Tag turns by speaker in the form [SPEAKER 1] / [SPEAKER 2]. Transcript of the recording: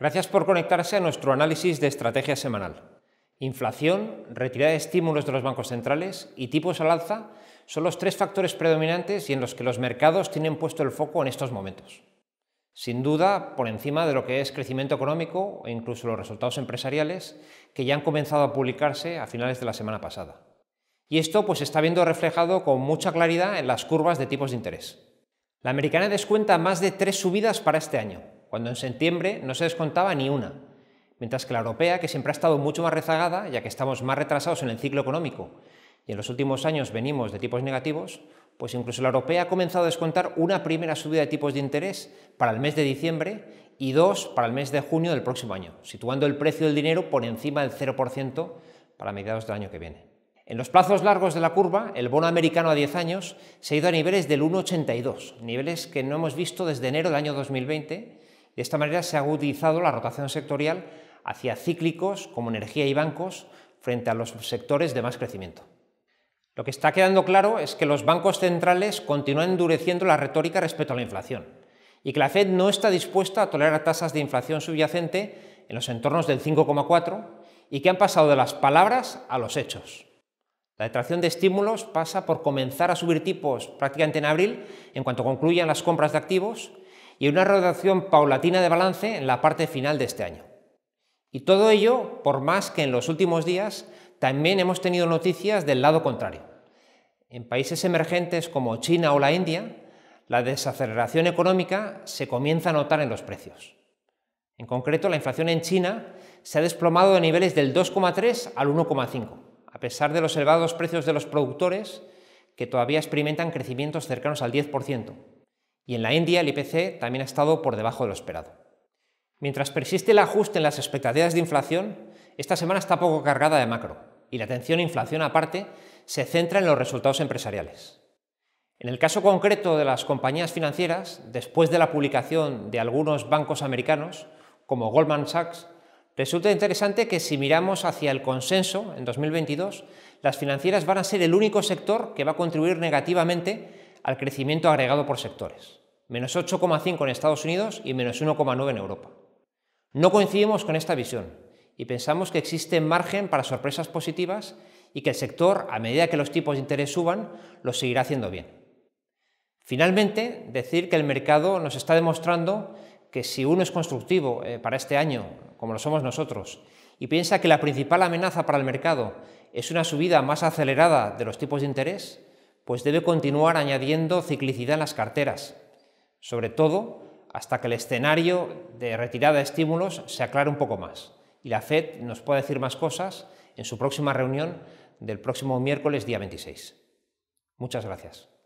[SPEAKER 1] Gracias por conectarse a nuestro análisis de estrategia semanal. Inflación, retirada de estímulos de los bancos centrales y tipos al alza son los tres factores predominantes y en los que los mercados tienen puesto el foco en estos momentos. Sin duda, por encima de lo que es crecimiento económico e incluso los resultados empresariales que ya han comenzado a publicarse a finales de la semana pasada. Y esto pues está viendo reflejado con mucha claridad en las curvas de tipos de interés. La americana descuenta más de tres subidas para este año, cuando en septiembre no se descontaba ni una, mientras que la europea, que siempre ha estado mucho más rezagada, ya que estamos más retrasados en el ciclo económico y en los últimos años venimos de tipos negativos, pues incluso la europea ha comenzado a descontar una primera subida de tipos de interés para el mes de diciembre y dos para el mes de junio del próximo año, situando el precio del dinero por encima del 0% para mediados del año que viene. En los plazos largos de la curva, el bono americano a 10 años se ha ido a niveles del 1,82, niveles que no hemos visto desde enero del año 2020 de esta manera se ha agudizado la rotación sectorial hacia cíclicos como energía y bancos frente a los sectores de más crecimiento. Lo que está quedando claro es que los bancos centrales continúan endureciendo la retórica respecto a la inflación y que la Fed no está dispuesta a tolerar tasas de inflación subyacente en los entornos del 5,4 y que han pasado de las palabras a los hechos. La detracción de estímulos pasa por comenzar a subir tipos prácticamente en abril en cuanto concluyan las compras de activos y una reducción paulatina de balance en la parte final de este año. Y todo ello, por más que en los últimos días también hemos tenido noticias del lado contrario. En países emergentes como China o la India, la desaceleración económica se comienza a notar en los precios. En concreto, la inflación en China se ha desplomado de niveles del 2,3 al 1,5, a pesar de los elevados precios de los productores que todavía experimentan crecimientos cercanos al 10% y en la India el IPC también ha estado por debajo de lo esperado. Mientras persiste el ajuste en las expectativas de inflación, esta semana está poco cargada de macro y la atención a inflación aparte se centra en los resultados empresariales. En el caso concreto de las compañías financieras, después de la publicación de algunos bancos americanos, como Goldman Sachs, resulta interesante que si miramos hacia el consenso en 2022, las financieras van a ser el único sector que va a contribuir negativamente al crecimiento agregado por sectores, menos 8,5 en Estados Unidos y menos 1,9 en Europa. No coincidimos con esta visión y pensamos que existe margen para sorpresas positivas y que el sector, a medida que los tipos de interés suban, lo seguirá haciendo bien. Finalmente, decir que el mercado nos está demostrando que si uno es constructivo eh, para este año, como lo somos nosotros, y piensa que la principal amenaza para el mercado es una subida más acelerada de los tipos de interés, pues debe continuar añadiendo ciclicidad en las carteras, sobre todo hasta que el escenario de retirada de estímulos se aclare un poco más y la Fed nos pueda decir más cosas en su próxima reunión del próximo miércoles día 26. Muchas gracias.